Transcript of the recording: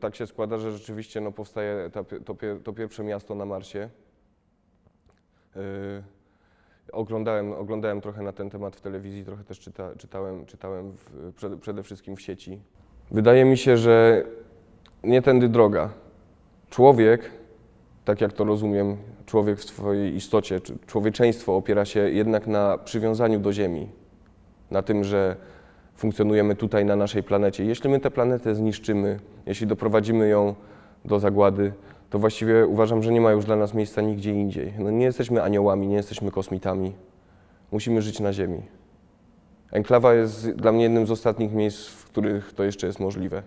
Tak się składa, że rzeczywiście no, powstaje ta, to, to, pierwsze miasto na Marsie. Yy, oglądałem, oglądałem trochę na ten temat w telewizji, trochę też czyta, czytałem, czytałem w, przed, przede wszystkim w sieci. Wydaje mi się, że nie tędy droga. Człowiek, tak jak to rozumiem, człowiek w swojej istocie, człowieczeństwo opiera się jednak na przywiązaniu do ziemi, na tym, że funkcjonujemy tutaj na naszej planecie. Jeśli my tę planetę zniszczymy, jeśli doprowadzimy ją do zagłady, to właściwie uważam, że nie ma już dla nas miejsca nigdzie indziej. No nie jesteśmy aniołami, nie jesteśmy kosmitami. Musimy żyć na Ziemi. Enklawa jest dla mnie jednym z ostatnich miejsc, w których to jeszcze jest możliwe.